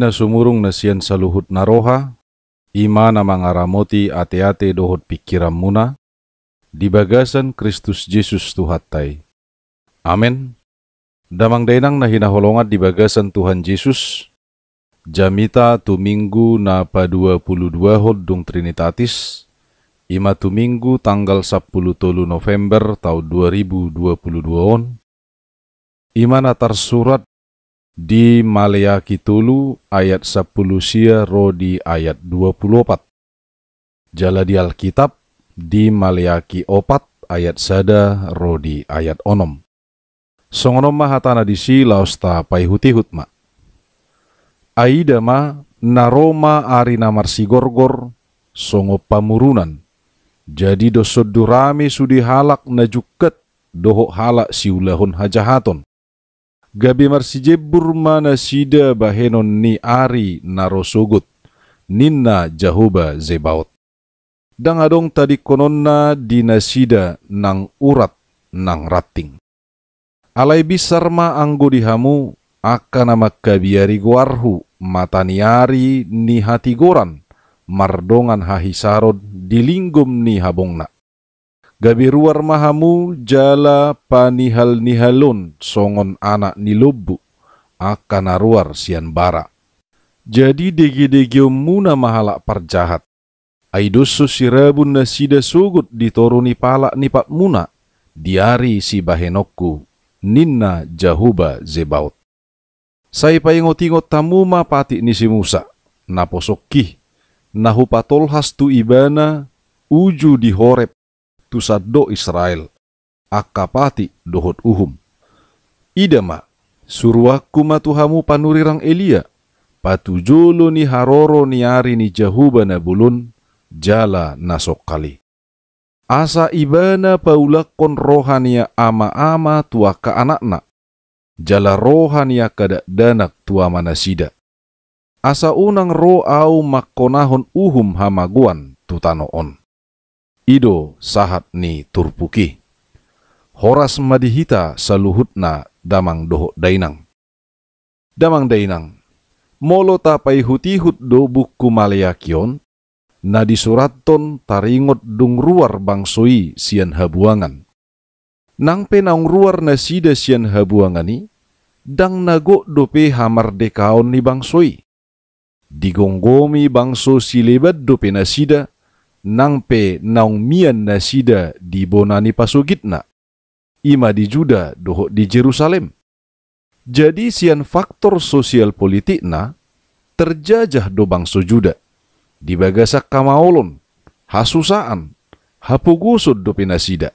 na sumurung na roha, saluhut naroha, imana mangaramoti ate-ate dohot pikiram muna, di bagasan Kristus Yesus tay. Amen. Damang dainang na holongat di bagasan Tuhan Yesus, Jamita minggu na pa puluh dua Hodung Trinitatis Ima minggu tanggal 10 tolu November tahun 2022 on Ima natar surat di Maleaki Tulu ayat 10 sia rodi ayat 24 Jala di Alkitab di Maleaki opat ayat sada rodi ayat onom. Songonom mahatana disi lausta paihuti hutma. Aida ma, naroma arina marsigorgor songo pamurunan jadi dosod durami sudi halak najuket dohok halak ulahun hajahaton gabe marsijebur mana sida bahenon ni ari narosogut, ninna jahoba zebaot dangadong tadi kononna dinasida nang urat nang rating. Alai bisarma anggo dihamu akan nama kabiari guarhu mataniari ni hati goran mardongan hahisarod linggum ni habongna gabiruar mahamu jala panihal nihalun songon anak ni lubu ruar sian bara jadi degi dege muna mahalak parjahat aidosu sirabun nasida sugut ditoruni palak nipak muna diari si bahenokku ninna jahuba zebaut Sai paingot-ingot ma pati ni si Musa. Naposokih. Nahupatolhas tu ibana uju di horeb saddo Israel. Akapati dohot uhum. Idama suruaku matuhamu panurirang Elia. Patujulu ni haroro ni ari ni jahubana bulun jala nasok kali. Asa ibana paulakon rohania ama-ama tua ka anak nak jala rohania kada danak tua mana manasida. Asa unang ro au makonahon uhum hamaguan tutano on. Ido sahat ni turpuki. Horas madihita saluhutna damang doho dainang. Damang dainang, molo tapai hutihut do buku maleakion, na di taringot dung ruar bangsoi sian habuangan. Nang penang ruar nasida sian habuangani, dang nago dope hamar dekaon ni bangsoi. Digonggomi bangso silibat dope nasida, nangpe naung mian nasida di bonani pasugitna. Ima di Juda dohok di Jerusalem. Jadi sian faktor sosial politikna terjajah do bangso Juda. Dibagasak kamaolon, hasusaan, hapugusud dope nasida.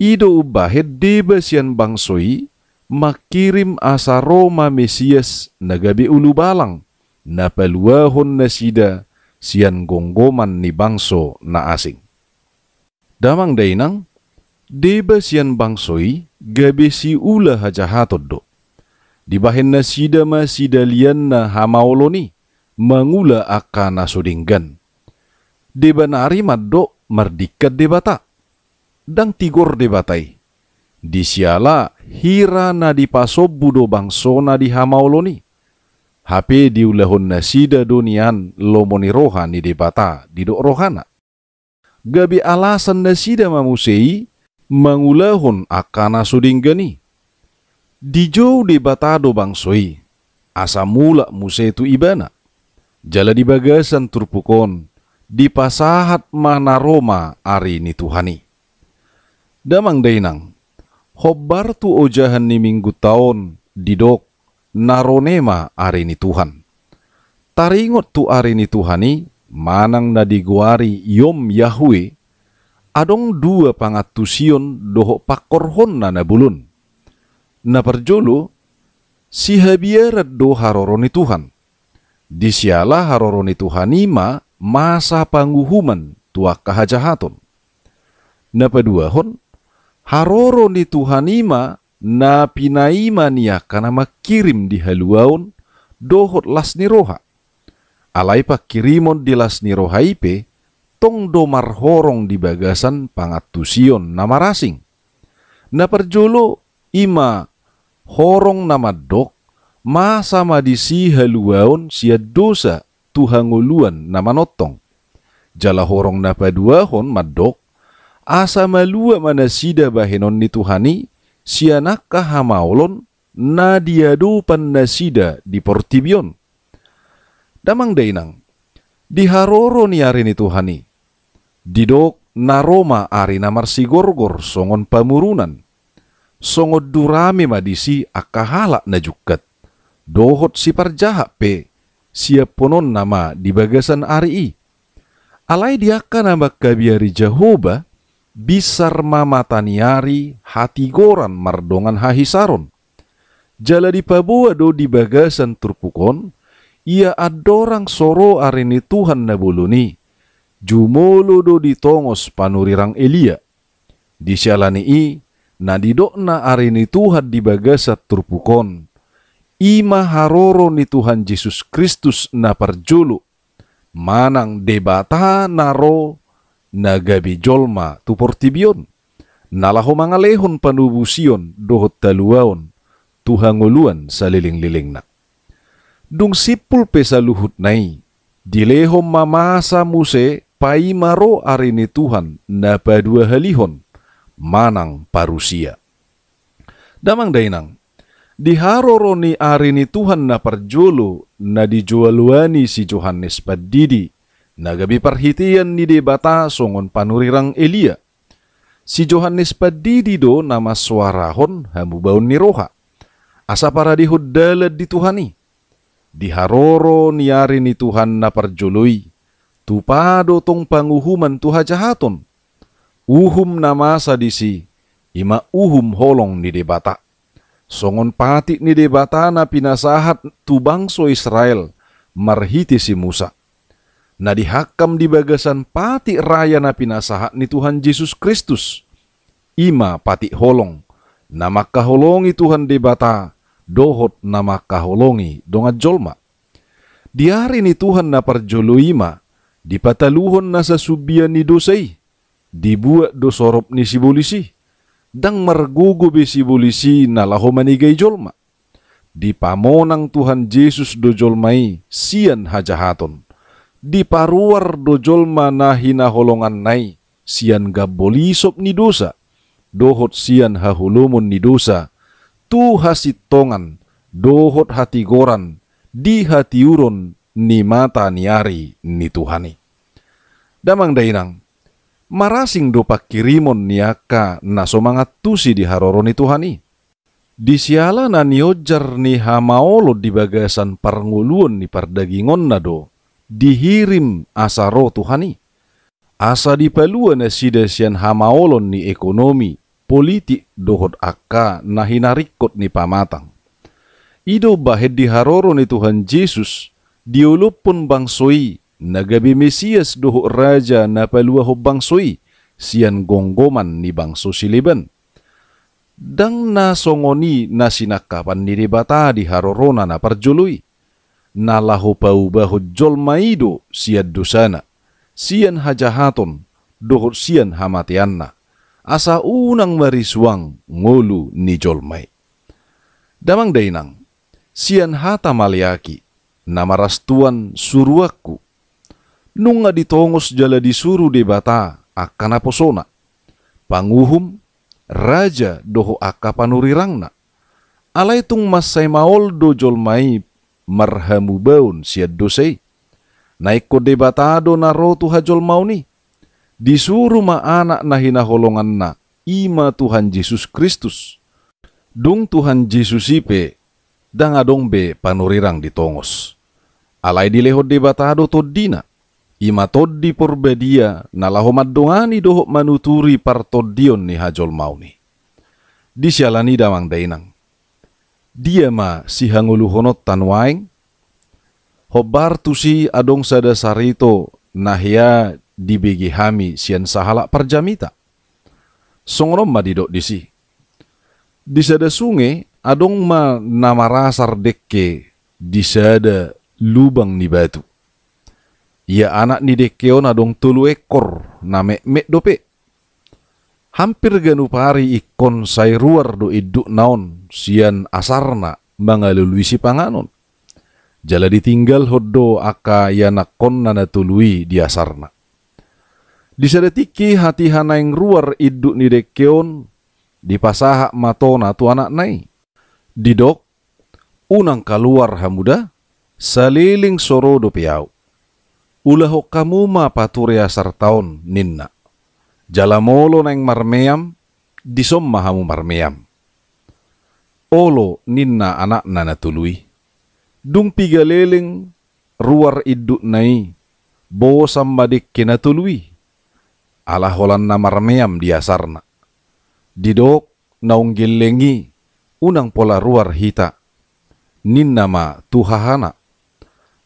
Ido ubahed debasian bangsoi makirim asa Roma Mesias nagabi ulu balang na paluahon nasida sian gonggoman ni bangso na asing. Damang dainang, deba sian bangsoi gabi si ula haja do. Dibahin ma sida lian na ni, mangula akana sudinggan. Deba nari maddo mardikat debata. Dang tigor debatai di siala hira na di pasobbudo bangsona di hamauloni. hape di nasida donian lomoni rohan di debata di dok rohana gabi alasan nasida mamusei mengulahun akana sudinggani dijau debata do bangsoi asa mula musetu ibana jala di bagasan turpukon di pasahat mana Roma ari ni Tuhani. Damang dainang, Hobar tu ojahan ni minggu tahun didok naronema arini Tuhan. Taringot tu arini Tuhani manang diguari yom Yahweh adong dua pangatusion doho pakorhon nana bulun. Na perjolo si habiarat do haroroni Tuhan. Disiala haroroni Tuhanima masa panguhuman tua kahajahatun. Na dua hon haroro ni Ima na pinaima nia karena makirim di haluaun dohot las ni roha. pa kirimon di las ni roha ipe, tong domar horong di bagasan pangatusion nama rasing. Na perjolo ima horong nama dok, ma sama di si haluaun sia dosa tuhanguluan nama notong. Jala horong napa dua hon madok, Asa malua mana sida bahenon nituhani na hamaolon pan pandasida di portibion. Damang deinang di haroro ni arini tuhani. Didok naroma na marsigorgor songon pamurunan. Songot durame madisi akahala jukat Dohot si parjaha pe, siap ponon nama di bagasan ari i. Alai diakka nama kabiari jahoba, mamataniari hati goran mardongan hahisaron. Jala di Papua do di bagasan turpukon, ia adorang soro areni Tuhan nabuluni. Jumolo do di tongos panurirang Elia. Di sialani i, na didokna areni Tuhan di bagasan turpukon. Ima haroro ni Tuhan Yesus Kristus na perjulu. Manang debata naro nagabi jolma tu portibion, Nalaho mga lehon panubusion dohot taluaon tuhanguluan sa liling-liling Dung sipul pe sa luhut nai, dilehom mamasa muse paimaro arini Tuhan na padua halihon manang parusia. Damang dainang, diharoroni arini Tuhan na parjolo na i si Johannes Padidi Nagabi parhitian ni debata songon panurirang Elia. Si Johannes padidido nama suarahon hamu baun niroha. Asa para dihuddala Tuhani. Diharoro niari ni Tuhan na parjului. Tupado tong panguhuman tuha jahatun. Uhum nama sadisi. Ima uhum holong ni debata. Songon patik ni debata na pinasahat tu bangso Israel. Marhiti si Musa na dihakam di bagasan pati raya na pinasahat ni Tuhan Yesus Kristus. Ima pati holong, nama holongi Tuhan debata, dohot nama holongi dongat jolma. Diari ni Tuhan na parjolo ima, dipataluhon na sa subian ni dosai, dibuat dosorop ni sibolisi, dang margugo be sibolisi na laho manigay jolma. pamonang Tuhan Yesus do jolmai sian hajahaton di paruar dojol mana hina holongan nai sian gaboli sop ni dosa dohot sian hahulumun ni dosa tu hasitongan dohot hati goran di hati urun ni mata niari ni tuhani damang dainang marasing dopa kirimon niaka somangat tusi di ni tuhani di siala na ojar ni hamaolo di bagasan parnguluan ni pardagingon na do dihirim asa roh Tuhani. Asa di na e sida sian hamaolon ni ekonomi, politik dohot akka na hinarikot ni pamatang. Ido bahed diharoro ni Tuhan Yesus, diulupun bangsoi, nagabi Mesias dohot raja na palua ho bangsoi, sian gonggoman ni bangso siliban. Dang na songoni na sinakapan ni batadi harorona na perjului nalahu bahu jolmaido siad dusana sian hajahaton dohot sian hamatianna asa unang marisuang ngolu ni jolmai damang dainang sian hata maliaki nama rastuan suruaku nunga ditongos jala disuru debata akana posona panguhum raja doho akapanurirangna, rangna alaitung masai maol do jolmai marhamu baun dosei. Naik kode batado na rotu hajol mauni. Disuruh ma anak nahina holongan na ima Tuhan Yesus Kristus. Dung Tuhan Yesus ipe dang adong be panurirang ditongos. Alai dilehot de batado toddina. Ima toddi porbedia nalahomad dongani dohok manuturi par toddion ni hajol mauni. Disialani damang dainang dia ma si hangulu honot tanwaing, hobar si adong sada sarito nahia dibigi hami sian sahala parjamita. Songrom madidok disi. Di sada sunge adong ma namara sardeke di sada lubang ni batu. Ya anak ni on adong tulu ekor namek mek dope hampir hari ikon sairuar do iduk naon sian asarna mangalului si panganon. Jala ditinggal hodo aka yana nana tului di asarna. Di sedetiki hati hanaing ruar iduk nidekeon dipasaha matona tu anak nai. Didok unang kaluar hamuda saliling soro do piau. ulahok kamu ma asar sartaun ninna jalamolo neng marmeyam disomma hamu marmeyam olo ninna anak nana tului dung piga leleng ruar iduk nai bo sambadik kena tului ala holan na marmeyam diasarna didok naung gelengi unang pola ruar hita ma tuhahana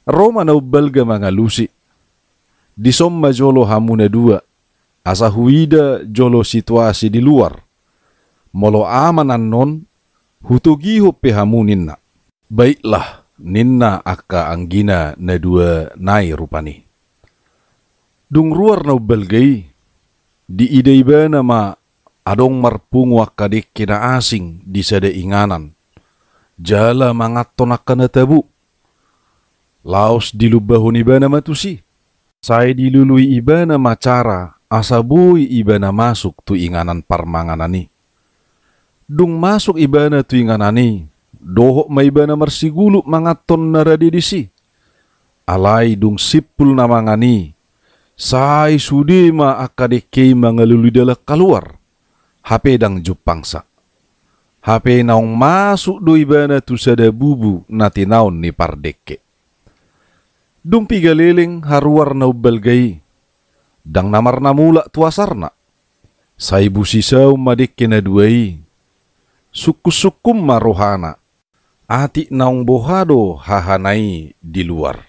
Roma nau belga mangalusi disomma jolo hamuna dua huida jolo situasi di luar. Molo amanan non, hutugiho pehamu ninna. Baiklah, ninna akka anggina na dua nai rupani. Dung ruar na belgai, di ibana ma adong marpung akka kina asing di sada inganan. Jala mangaton na tabu. Laos dilubahun ibana matusi. Saya dilului ibana macara Asabui ibana masuk tu inganan parmanganani. Dung masuk ibana tu inganani, dohok ma ibana mersigulu mangaton naradidisi. Alai dung sipul namangani, sai sudi ma akadekei mangalulu dalak keluar. Hape dang jupangsa. Hape naung masuk do ibana tu sada bubu nati naun ni pardeke. Dung pigaliling liling haruar naubal gai dang namar mula tuasarna. Saibu sisau madik kena duai. Suku-sukum marohana. Ati naung bohado hahanai di luar.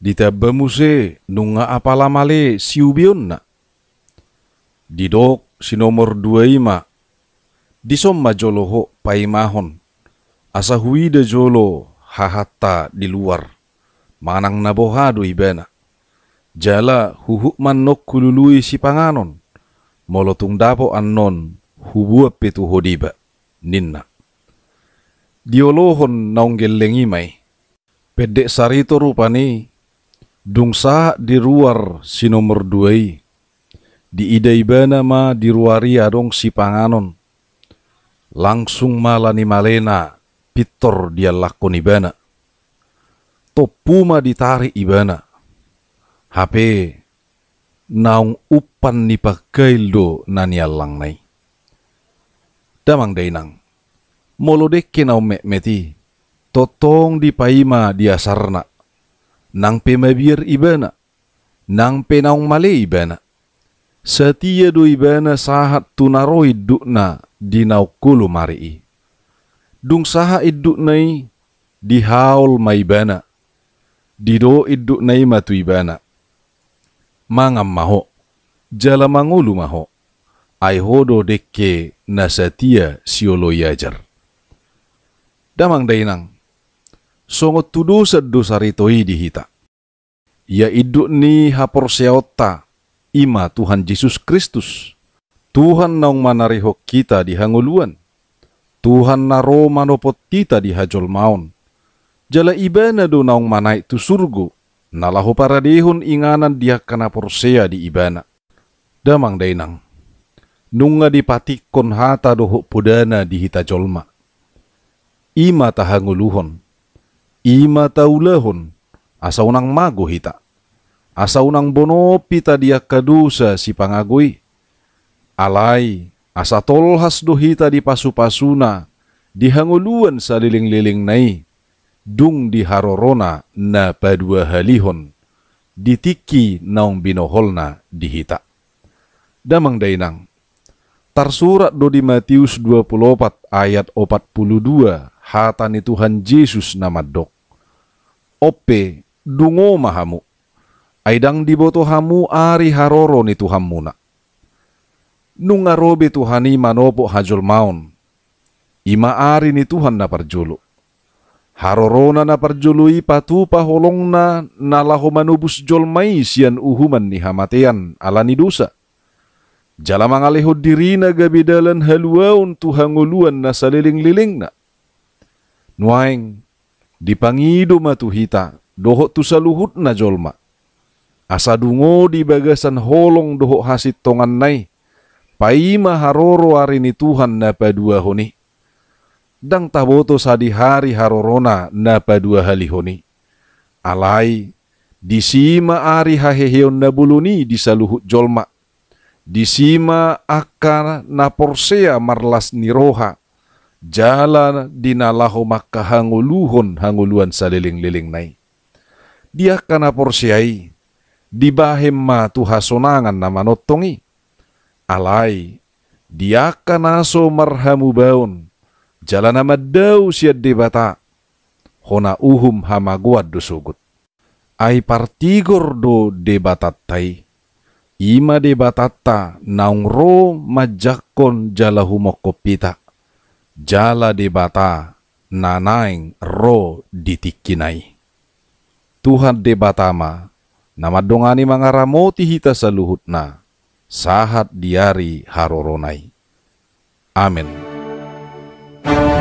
Ditaba se nunga apala male siubionna. Didok si nomor dua ima. Disomma joloho paimahon. Asahuida jolo hahata di luar. Manang nabohado ibena jala huhuk manok nok kulului si panganon molotung dapo annon hubua petu hodiba ninna diolohon naunggel lengi mai pedek sarito rupani dungsa di ruar si nomor duai di idaibana ma di ruari adong si panganon langsung malani malena pitor dia lakon ibana topuma ditarik ibana HP naung upan ni pakai do nani lang nai. Damang dainang, molodek kenau mek meti, totong di paima dia sarna, nang pemabir ibana, nang penaung male ibana. Setia do ibana sahat tunaroi dukna di kulu marii. Dung saha iduk nai dihaul maibana. Dido iduk nai matu ibana mangam maho jala mangulu maho ai hodo deke nasatia siolo yajar damang dainang songo tudu seddu saritoi dihita ya iduk ni hapor seota ima Tuhan Yesus Kristus Tuhan naung manariho kita di hanguluan Tuhan naro manopot kita di hajol maun jala ibana do naung manai tu surgu Nalahu para dihun inganan dia kana porsea di ibana. Damang dainang. Nunga dipatikon hata dohok pudana di hita jolma. Ima tahanguluhon. Ima taulahon. Asa unang mago hita. Asa unang bonopi dia kadusa si pangagui. Alai. Asa tolhas dohita di pasu-pasuna. Dihanguluan saliling-liling nai dung di harorona na padua halihon, ditiki naung binoholna dihita. Damang dainang, tarsurat do di Matius 24 ayat 42 hatani Tuhan Yesus nama dok. Ope dungo mahamu, aidang diboto hamu ari haroro ni Tuhan muna. Nungarobe Tuhani manopo hajul maun, ima ari ni Tuhan na parjulu Harorona na parjului patu paholong na lahomanubus jolmai sian uhuman ni hamatean alani dosa. Jala mangalehod na gabidalan untuk hanguluan na saliling-liling na. Nuaeng, dipangido matuhita, dohok tu saluhut na jolma. Asa dungo di bagasan holong dohok hasit tongan nai. Paima haroro arini Tuhan na padua honi dang taboto sadi hari harorona na dua halihoni. Alai disima ari haheheon nabuluni saluhut jolma. Disima akar naporsea marlas niroha. Jalan dinalaho maka hanguluhon hanguluan saliling-liling nai. Dia kana porsiai dibahem ma tuhasonangan nama notongi. Alai dia kana so marhamu baun jalana maddau siat debata, hona uhum hamaguad dusugut ai partigor do debatattai ima ta naung ro majakon jala humokopita jala debata nanaing ro ditikinai. Tuhan debatama nama dongani mangaramoti hita na sahat diari haroronai. Amin. Thank you.